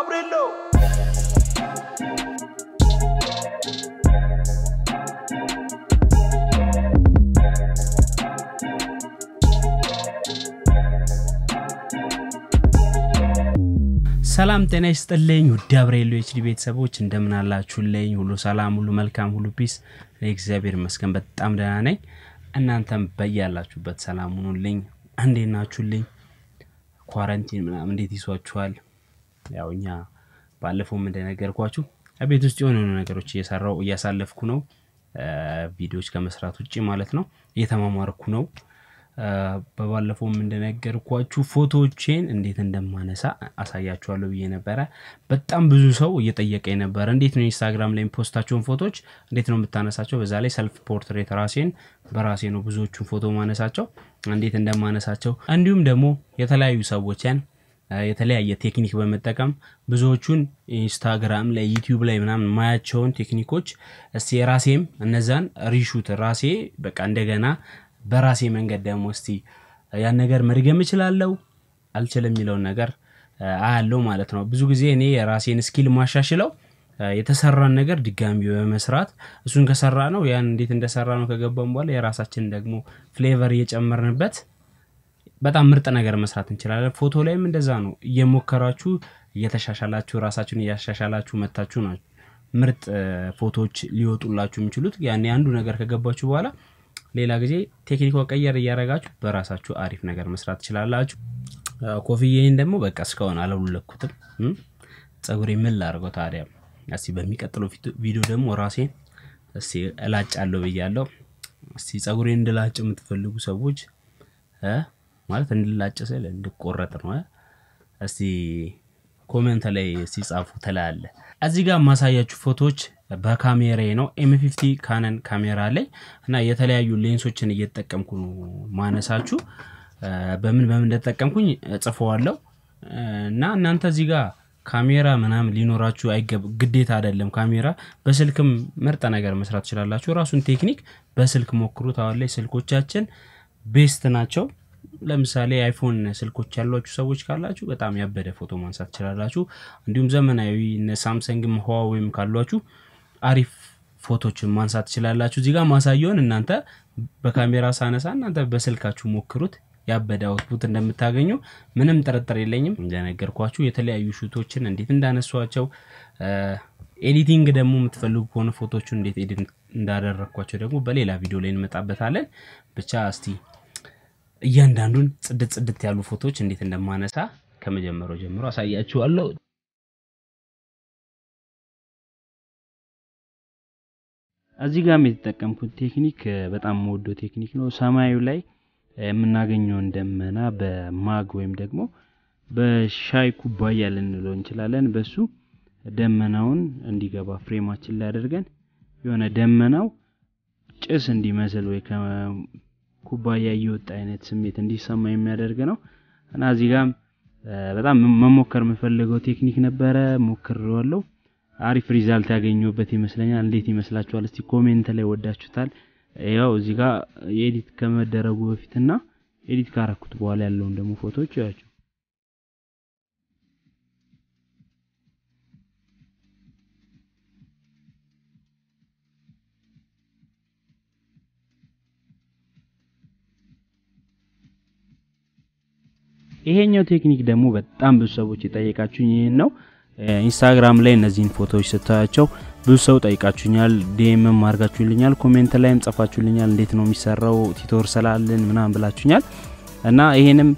አብሬሎ ሰላም ጤና ይስጥልኝ ውድ አብሬሎ ኤችዲ ቤተሰቦች እንደምን አላችሁልኝ? ሁሉ ሰላም፣ ሁሉ መልካም፣ ሁሉ ፒስ። እግዚአብሔር ይመስገን በጣም ደህና ነኝ። እናንተም በያላችሁበት ሰላም ሁኑልኝ። እንዴት ናችሁልኝ? ኳረንቲን ምናምን እንዴት ይዟችኋል? ያው እኛ ባለፈውም እንደነገርኳችሁ ቤት ውስጥ የሆነ ነገሮች እየሰራው እያሳለፍኩ ነው። ቪዲዮዎች ከመስራት ውጭ ማለት ነው። እየተማማርኩ ነው። በባለፈውም እንደነገርኳችሁ ፎቶዎቼን እንዴት እንደማነሳ አሳያችኋለሁ ብዬ ነበረ። በጣም ብዙ ሰው እየጠየቀ ነበረ፣ እንዴት ነው ኢንስታግራም ላይ ፖስታቸውን ፎቶዎች እንዴት ነው የምታነሳቸው? በዛ ላይ ሰልፍ ፖርትሬት ራሴን በራሴ ነው ብዙዎቹን ፎቶ ማነሳቸው፣ እንዴት እንደማነሳቸው እንዲሁም ደግሞ የተለያዩ ሰዎችን የተለያየ ቴክኒክ በመጠቀም ብዙዎቹን ኢንስታግራም ላይ ዩቲዩብ ላይ ምናምን ማያቸውን ቴክኒኮች እስቲ ራሴም እነዛን ሪሹት ራሴ በቃ እንደገና በራሴ መንገድ ደግሞ እስቲ ያን ነገር መድገም እችላለሁ አልችልም የሚለውን ነገር አያለው ማለት ነው። ብዙ ጊዜ እኔ የራሴን ስኪል ማሻሽለው የተሰራን ነገር ድጋሚ በመስራት እሱን ከሰራ ነው ያን እንዴት እንደሰራ ነው ከገባም በኋላ የራሳችን ደግሞ ፍሌቨር እየጨመርንበት በጣም ምርጥ ነገር መስራት እንችላለን። ፎቶ ላይም እንደዛ ነው። እየሞከራችሁ እየተሻሻላችሁ ራሳችሁን እያሻሻላችሁ መታችሁ ናችሁ ምርጥ ፎቶዎች ሊወጡላችሁ የሚችሉት ያኔ አንዱ ነገር ከገባችሁ በኋላ ሌላ ጊዜ ቴክኒኮ ቀየር እያደረጋችሁ በራሳችሁ አሪፍ ነገር መስራት ትችላላችሁ። ኮፍዬን ደግሞ በቃ እስካሁን አለውለኩትም። ጸጉሬ ምን ላድርገው ታዲያ? እስቲ በሚቀጥለው ቪዲዮ ደግሞ ራሴን እስቲ እላጫለሁ ብያለሁ። እስቲ ጸጉሬን እንድላጭ የምትፈልጉ ሰዎች ማለት እንድላጭ ስል እንድቆረጥ ነው። እስቲ ኮመንት ላይ ሲጻፉ ትላለ። እዚህ ጋር ማሳያችሁ ፎቶዎች በካሜራ ነው ፊፍቲ ካነን ካሜራ ላይ እና የተለያዩ ሌንሶችን እየተጠቀምኩ ነው ማነሳችሁ። በምን በምን እንደተጠቀምኩኝ እጽፈዋለሁ እና እናንተ እዚህ ጋር ካሜራ ምናምን ሊኖራችሁ አይገብ ግዴታ አይደለም። ካሜራ በስልክም ምርጥ ነገር መስራት ትችላላችሁ። ራሱን ቴክኒክ በስልክ ሞክሩት። አሁን ላይ ስልኮቻችን ቤስት ናቸው። ለምሳሌ አይፎን ስልኮች ያሏችሁ ሰዎች ካላችሁ በጣም ያበደ ፎቶ ማንሳት ትችላላችሁ። እንዲሁም ዘመናዊ ሳምሰንግም ህዋዌም ካሏችሁ አሪፍ ፎቶችን ማንሳት ትችላላችሁ። እዚህ ጋር ማሳየውን እናንተ በካሜራ ሳነሳ እናንተ በስልካችሁ ሞክሩት። ያበደ አውትፑት እንደምታገኙ ምንም ጥርጥር የለኝም። እንደነገርኳችሁ የተለያዩ ሹቶችን እንዴት እንዳነሷቸው፣ ኤዲቲንግ ደግሞ የምትፈልጉ ከሆነ ፎቶቹን እንዴት ኤዲት እንዳደረግኳቸው ደግሞ በሌላ ቪዲዮ ላይ እንመጣበታለን። ብቻ እስቲ እያንዳንዱን ጽድት ጽድት ያሉ ፎቶዎች እንዴት እንደማነሳ ከመጀመሪያው ጀምሮ አሳያችኋለሁ። እዚህ ጋም የተጠቀምኩት ቴክኒክ በጣም የምወደው ቴክኒክ ነው። ሰማዩ ላይ የምናገኘውን ደመና በማግ ወይም ደግሞ በሻይ ኩባያ ልንለው እንችላለን። በሱ ደመናውን እንዲገባ ፍሬማችን ላይ አድርገን የሆነ ደመናው ጭስ እንዲመስል ወይ ከኩባያ እየወጣ አይነት ስሜት እንዲሰማ የሚያደርግ ነው እና እዚህ ጋም በጣም መሞከር የምፈልገው ቴክኒክ ነበረ ሞክሬዋለሁ። አሪፍ ሪዛልት ያገኙበት ይመስለኛል። እንዴት ይመስላችኋል? እስቲ ኮሜንት ላይ ወዳችሁታል። ያው እዚህ ጋር ኤዲት ከመደረጉ በፊትና ኤዲት ካረኩት በኋላ ያለውን ደግሞ ፎቶዎች ያቸው ይሄኛው ቴክኒክ ደግሞ በጣም ብዙ ሰዎች የጠየቃችሁኝ ይህን ነው። ኢንስታግራም ላይ እነዚህን ፎቶዎች ስታያቸው ብዙ ሰው ጠይቃችሁኛል፣ ዲኤምም አድርጋችሁልኛል፣ ኮሜንት ላይም ጽፋችሁልኛል፣ እንዴት ነው የሚሰራው ቲቶር ስላልን ምናምን ብላችሁኛል እና ይሄንም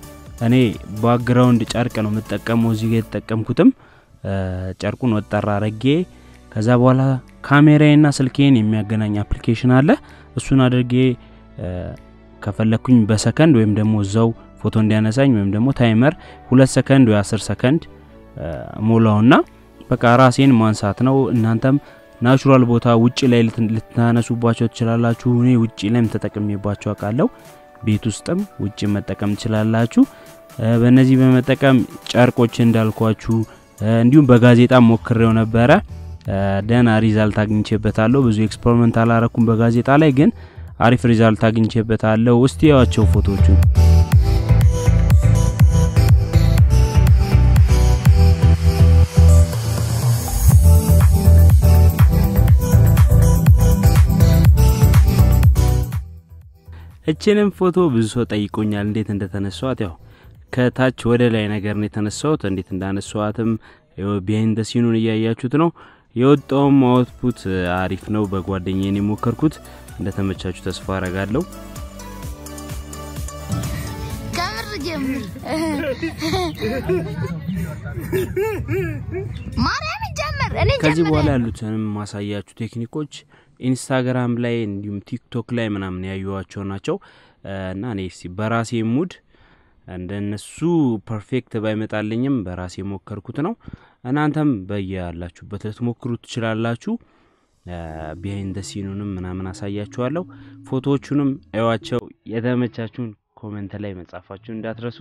እኔ ባክግራውንድ ጨርቅ ነው የምጠቀመው እዚህ ጋር የተጠቀምኩትም ጨርቁን ወጠራ አረጌ ከዛ በኋላ ካሜራዬና ስልኬን የሚያገናኝ አፕሊኬሽን አለ። እሱን አድርጌ ከፈለኩኝ በሰከንድ ወይም ደግሞ እዛው ፎቶ እንዲያነሳኝ ወይም ደግሞ ታይመር ሁለት ሰከንድ ወይ አስር ሰከንድ ሞላውና በቃ ራሴን ማንሳት ነው። እናንተም ናቹራል ቦታ ውጭ ላይ ልታነሱባቸው ትችላላችሁ። እኔ ውጭ ላይም ተጠቅሜባቸው አውቃለሁ። ቤት ውስጥም ውጭ መጠቀም ትችላላችሁ። በእነዚህ በመጠቀም ጨርቆች እንዳልኳችሁ እንዲሁም በጋዜጣ ሞክሬው ነበረ። ደህና ሪዛልት አግኝቼበታለሁ። ብዙ ኤክስፐሪመንት አላረኩም በጋዜጣ ላይ ግን አሪፍ ሪዛልት አግኝቼበታለሁ። እስቲ ያዋቸው ፎቶዎቹን እችንም ፎቶ ብዙ ሰው ጠይቆኛል፣ እንዴት እንደተነሷት። ያው ከታች ወደ ላይ ነገር ነው የተነሳሁት። እንዴት እንዳነሷትም ቢሃይንድ ሲኑን እያያችሁት ነው። የወጣውም አውትፑት አሪፍ ነው። በጓደኛዬን የሞከርኩት እንደተመቻችሁ ተስፋ አረጋለሁ። ከዚህ በኋላ ያሉትንም ማሳያችሁ ቴክኒኮች ኢንስታግራም ላይ እንዲሁም ቲክቶክ ላይ ምናምን ያዩዋቸው ናቸው እና እኔ በራሴ ሙድ እንደነሱ ፐርፌክት ባይመጣልኝም በራሴ የሞከርኩት ነው። እናንተም በያላችሁበት ልትሞክሩ ትችላላችሁ። ቢሃይንድ ሲኑንም ምናምን አሳያችኋለሁ። ፎቶዎቹንም እዩዋቸው። የተመቻችሁን ኮመንት ላይ መጻፋችሁ እንዳትረሱ።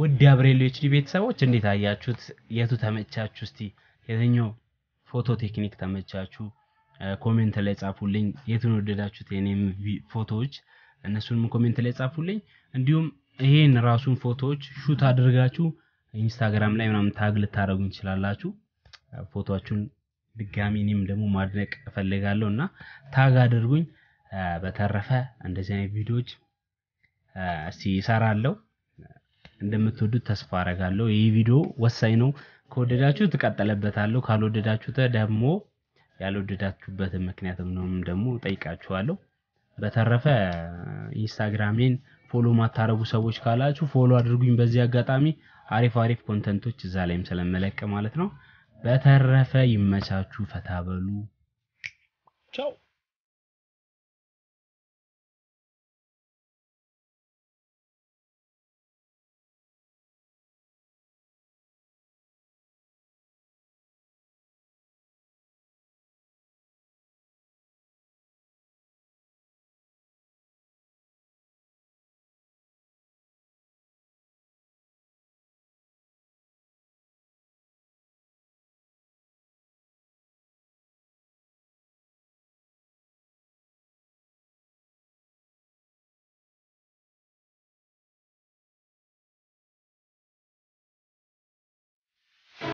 ውድ አብሬሎ ኤችዲ ቤተሰቦች እንዴት አያችሁት? የቱ ተመቻችሁ? እስቲ የትኛው ፎቶ ቴክኒክ ተመቻችሁ? ኮሜንት ላይ ጻፉልኝ። የቱን ወደዳችሁት? የኔም ፎቶዎች እነሱንም ኮሜንት ላይ ጻፉልኝ። እንዲሁም ይሄን ራሱን ፎቶዎች ሹት አድርጋችሁ ኢንስታግራም ላይ ምናምን ታግ ልታደረጉ እንችላላችሁ። ፎቶችሁን ድጋሚ እኔም ደግሞ ማድነቅ እፈልጋለሁ እና ታግ አድርጉኝ። በተረፈ እንደዚህ አይነት ቪዲዮዎች እስቲ እሰራለሁ። እንደምትወዱት ተስፋ አረጋለሁ። ይህ ቪዲዮ ወሳኝ ነው። ከወደዳችሁ ትቀጠለበታለሁ፣ ካልወደዳችሁ ደግሞ ያልወደዳችሁበትን ምክንያት ምንም ደግሞ ጠይቃችኋለሁ። በተረፈ ኢንስታግራሜን ፎሎ ማታረጉ ሰዎች ካላችሁ ፎሎ አድርጉኝ። በዚህ አጋጣሚ አሪፍ አሪፍ ኮንተንቶች እዛ ላይም ስለመለቅ ማለት ነው። በተረፈ ይመቻችሁ፣ ፈታበሉ፣ ቻው